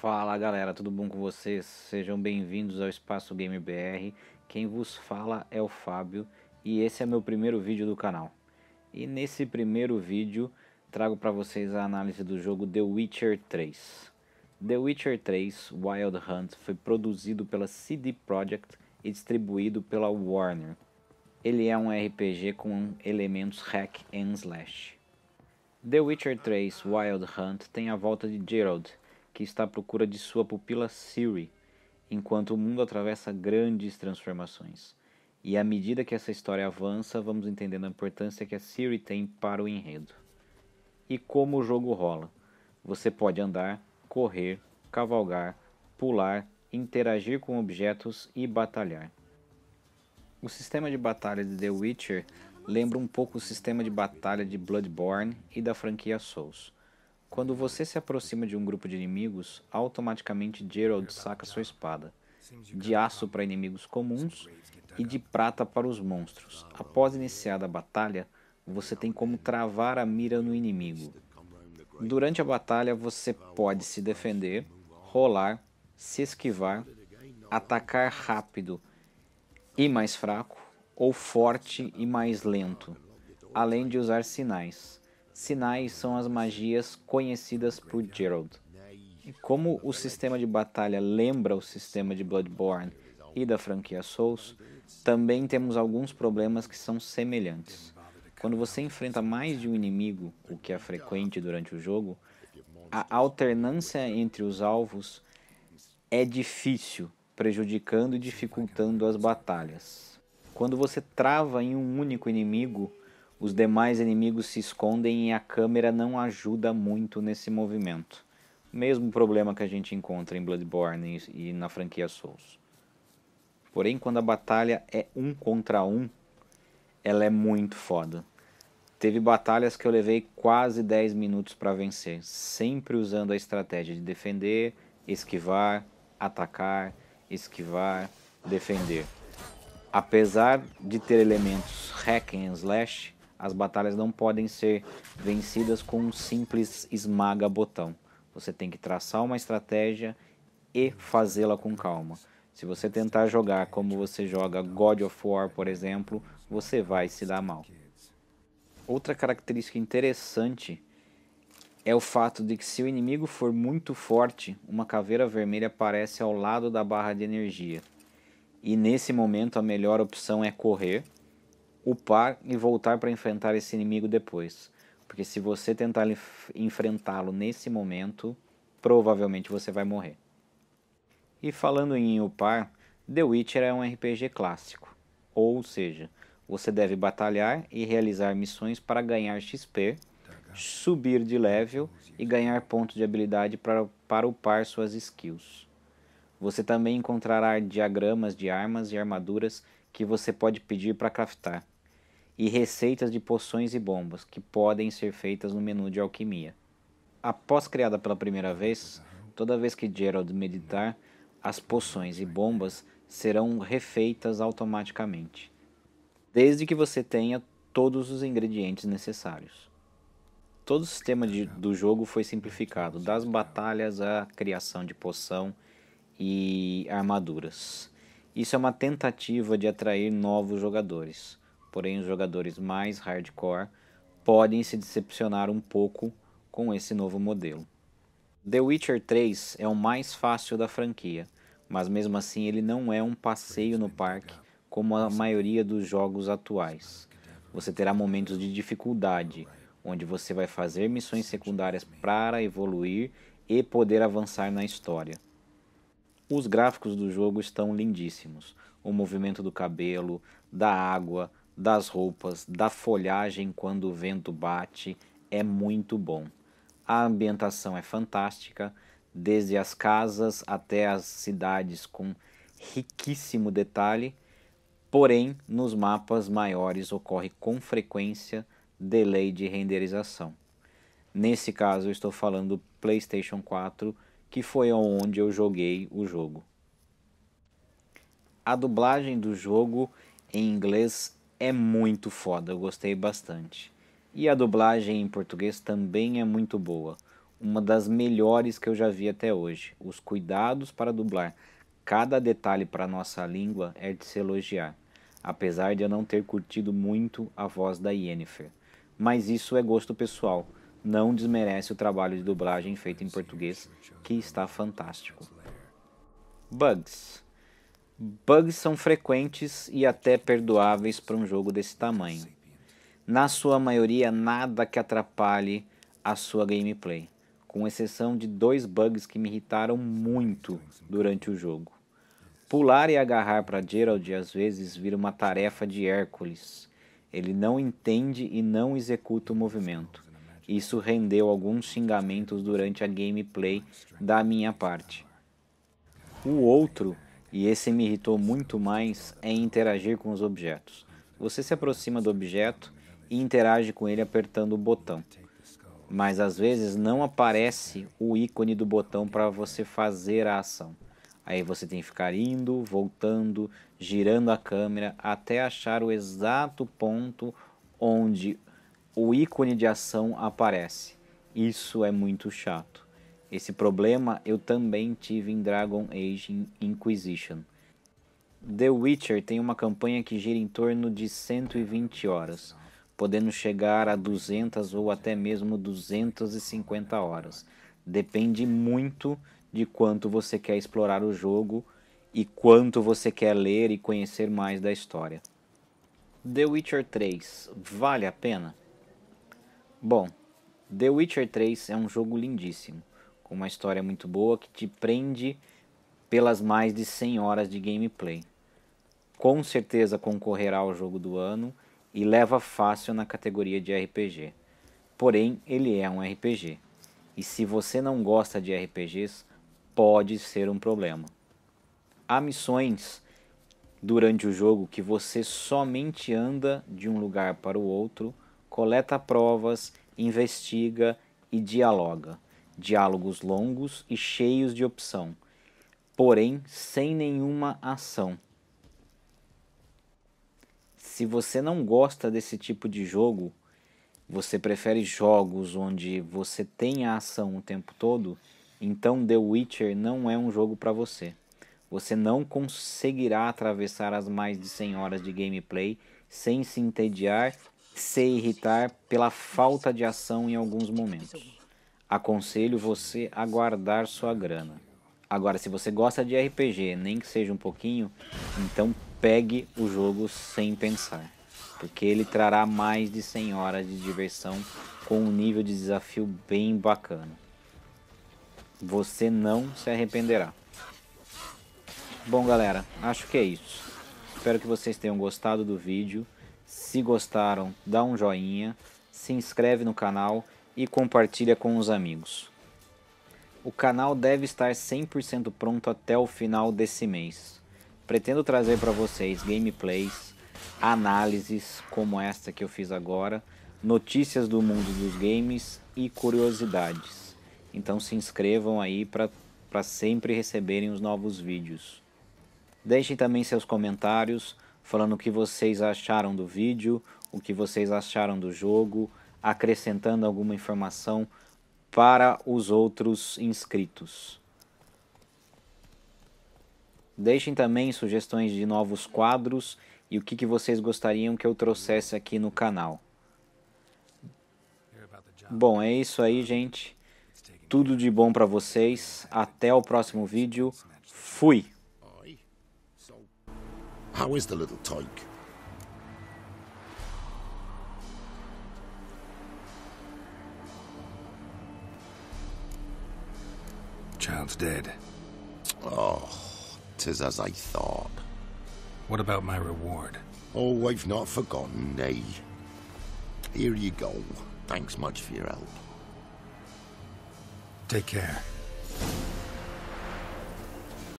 Fala galera, tudo bom com vocês? Sejam bem-vindos ao Espaço Game BR. Quem vos fala é o Fábio e esse é meu primeiro vídeo do canal. E nesse primeiro vídeo trago para vocês a análise do jogo The Witcher 3. The Witcher 3 Wild Hunt foi produzido pela CD Projekt e distribuído pela Warner. Ele é um RPG com elementos hack and slash. The Witcher 3 Wild Hunt tem a volta de Gerald, que está à procura de sua pupila Siri, enquanto o mundo atravessa grandes transformações. E à medida que essa história avança, vamos entendendo a importância que a Siri tem para o enredo. E como o jogo rola. Você pode andar, correr, cavalgar, pular, interagir com objetos e batalhar. O sistema de batalha de The Witcher lembra um pouco o sistema de batalha de Bloodborne e da franquia Souls. Quando você se aproxima de um grupo de inimigos, automaticamente Gerald saca sua espada, de aço para inimigos comuns e de prata para os monstros. Ah, Após iniciada a batalha, você tem como travar a mira no inimigo. Durante a batalha, você pode se defender, rolar, se esquivar, atacar rápido e mais fraco, ou forte e mais lento, ah, além de usar sinais. Sinais são as magias conhecidas por Gerald. E como o sistema de batalha lembra o sistema de Bloodborne e da franquia Souls, também temos alguns problemas que são semelhantes. Quando você enfrenta mais de um inimigo, o que é frequente durante o jogo, a alternância entre os alvos é difícil, prejudicando e dificultando as batalhas. Quando você trava em um único inimigo, os demais inimigos se escondem e a câmera não ajuda muito nesse movimento. Mesmo problema que a gente encontra em Bloodborne e na franquia Souls. Porém, quando a batalha é um contra um, ela é muito foda. Teve batalhas que eu levei quase 10 minutos para vencer, sempre usando a estratégia de defender, esquivar, atacar, esquivar, defender. Apesar de ter elementos hack and slash, as batalhas não podem ser vencidas com um simples esmaga-botão. Você tem que traçar uma estratégia e fazê-la com calma. Se você tentar jogar como você joga God of War, por exemplo, você vai se dar mal. Outra característica interessante é o fato de que se o inimigo for muito forte, uma caveira vermelha aparece ao lado da barra de energia. E nesse momento a melhor opção é correr, upar e voltar para enfrentar esse inimigo depois. Porque se você tentar enfrentá-lo nesse momento, provavelmente você vai morrer. E falando em upar, The Witcher é um RPG clássico. Ou seja, você deve batalhar e realizar missões para ganhar XP, subir de level e ganhar pontos de habilidade para, para upar suas skills. Você também encontrará diagramas de armas e armaduras que você pode pedir para craftar, e receitas de poções e bombas que podem ser feitas no menu de alquimia. Após criada pela primeira vez, toda vez que Gerald meditar, as poções e bombas serão refeitas automaticamente, desde que você tenha todos os ingredientes necessários. Todo o sistema de, do jogo foi simplificado, das batalhas à criação de poção e armaduras. Isso é uma tentativa de atrair novos jogadores, porém os jogadores mais hardcore podem se decepcionar um pouco com esse novo modelo. The Witcher 3 é o mais fácil da franquia, mas mesmo assim ele não é um passeio no parque como a maioria dos jogos atuais. Você terá momentos de dificuldade, onde você vai fazer missões secundárias para evoluir e poder avançar na história. Os gráficos do jogo estão lindíssimos. O movimento do cabelo, da água, das roupas, da folhagem quando o vento bate é muito bom. A ambientação é fantástica, desde as casas até as cidades com riquíssimo detalhe. Porém, nos mapas maiores ocorre com frequência delay de renderização. Nesse caso, eu estou falando do PlayStation 4 que foi onde eu joguei o jogo. A dublagem do jogo em inglês é muito foda, eu gostei bastante. E a dublagem em português também é muito boa, uma das melhores que eu já vi até hoje. Os cuidados para dublar cada detalhe para nossa língua é de se elogiar, apesar de eu não ter curtido muito a voz da Yennefer. Mas isso é gosto pessoal não desmerece o trabalho de dublagem feito em português, que está fantástico. Bugs. Bugs são frequentes e até perdoáveis para um jogo desse tamanho. Na sua maioria, nada que atrapalhe a sua gameplay, com exceção de dois bugs que me irritaram muito durante o jogo. Pular e agarrar para Gerald às vezes vira uma tarefa de Hércules. Ele não entende e não executa o movimento. Isso rendeu alguns xingamentos durante a gameplay da minha parte. O outro, e esse me irritou muito mais, é interagir com os objetos. Você se aproxima do objeto e interage com ele apertando o botão. Mas às vezes não aparece o ícone do botão para você fazer a ação. Aí você tem que ficar indo, voltando, girando a câmera até achar o exato ponto onde o ícone de ação aparece. Isso é muito chato. Esse problema eu também tive em Dragon Age Inquisition. The Witcher tem uma campanha que gira em torno de 120 horas, podendo chegar a 200 ou até mesmo 250 horas. Depende muito de quanto você quer explorar o jogo e quanto você quer ler e conhecer mais da história. The Witcher 3 vale a pena? Bom, The Witcher 3 é um jogo lindíssimo, com uma história muito boa que te prende pelas mais de 100 horas de gameplay. Com certeza concorrerá ao jogo do ano e leva fácil na categoria de RPG. Porém, ele é um RPG. E se você não gosta de RPGs, pode ser um problema. Há missões durante o jogo que você somente anda de um lugar para o outro coleta provas, investiga e dialoga. Diálogos longos e cheios de opção, porém sem nenhuma ação. Se você não gosta desse tipo de jogo, você prefere jogos onde você tem a ação o tempo todo, então The Witcher não é um jogo para você. Você não conseguirá atravessar as mais de 100 horas de gameplay sem se entediar se irritar pela falta de ação em alguns momentos. Aconselho você a guardar sua grana. Agora, se você gosta de RPG, nem que seja um pouquinho, então pegue o jogo sem pensar, porque ele trará mais de 100 horas de diversão com um nível de desafio bem bacana. Você não se arrependerá. Bom, galera, acho que é isso. Espero que vocês tenham gostado do vídeo. Se gostaram, dá um joinha, se inscreve no canal e compartilha com os amigos. O canal deve estar 100% pronto até o final desse mês. Pretendo trazer para vocês gameplays, análises como esta que eu fiz agora, notícias do mundo dos games e curiosidades. Então se inscrevam aí para sempre receberem os novos vídeos. Deixem também seus comentários falando o que vocês acharam do vídeo, o que vocês acharam do jogo, acrescentando alguma informação para os outros inscritos. Deixem também sugestões de novos quadros e o que, que vocês gostariam que eu trouxesse aqui no canal. Bom, é isso aí, gente. Tudo de bom para vocês. Até o próximo vídeo. Fui! How is the little tyke? Child's dead. Oh, tis as I thought. What about my reward? Oh, I've not forgotten, nay. Here you go. Thanks much for your help. Take care.